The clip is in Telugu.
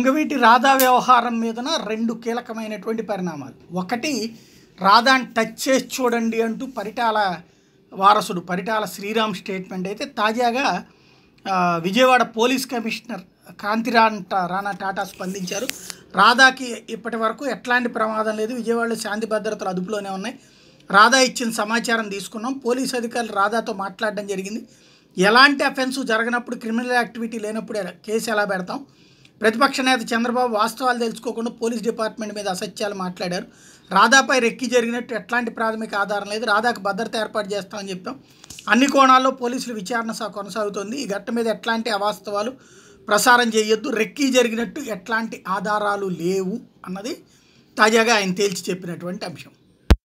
ఇంగవీటి రాధా వ్యవహారం మీదన రెండు కీలకమైనటువంటి పరిణామాలు ఒకటి రాధాని టచ్ చేసి చూడండి అంటూ పరిటాల వారసుడు పరిటాల శ్రీరామ్ స్టేట్మెంట్ అయితే తాజాగా విజయవాడ పోలీస్ కమిషనర్ రాంట రాణా టాటా స్పందించారు రాధాకి ఇప్పటి వరకు ఎట్లాంటి ప్రమాదం లేదు విజయవాడలో శాంతి భద్రతలు అదుపులోనే ఉన్నాయి రాధా ఇచ్చిన సమాచారం తీసుకున్నాం పోలీస్ అధికారులు రాధాతో మాట్లాడడం జరిగింది ఎలాంటి అఫెన్సు జరిగినప్పుడు క్రిమినల్ యాక్టివిటీ లేనప్పుడు కేసు ఎలా పెడతాం ప్రతిపక్ష నేత చంద్రబాబు వాస్తవాలు తెలుసుకోకుండా పోలీస్ డిపార్ట్మెంట్ మీద అసత్యాలు మాట్లాడారు రాధాపై రెక్కి జరిగినట్టు ఎట్లాంటి ప్రాథమిక ఆధారం లేదు రాధాకు భద్రత ఏర్పాటు చేస్తామని చెప్పాం అన్ని కోణాల్లో పోలీసులు విచారణ కొనసాగుతోంది ఈ ఘట్ట మీద ఎట్లాంటి అవాస్తవాలు ప్రసారం చేయొద్దు రెక్కీ జరిగినట్టు ఎట్లాంటి ఆధారాలు లేవు అన్నది తాజాగా ఆయన తేల్చి చెప్పినటువంటి అంశం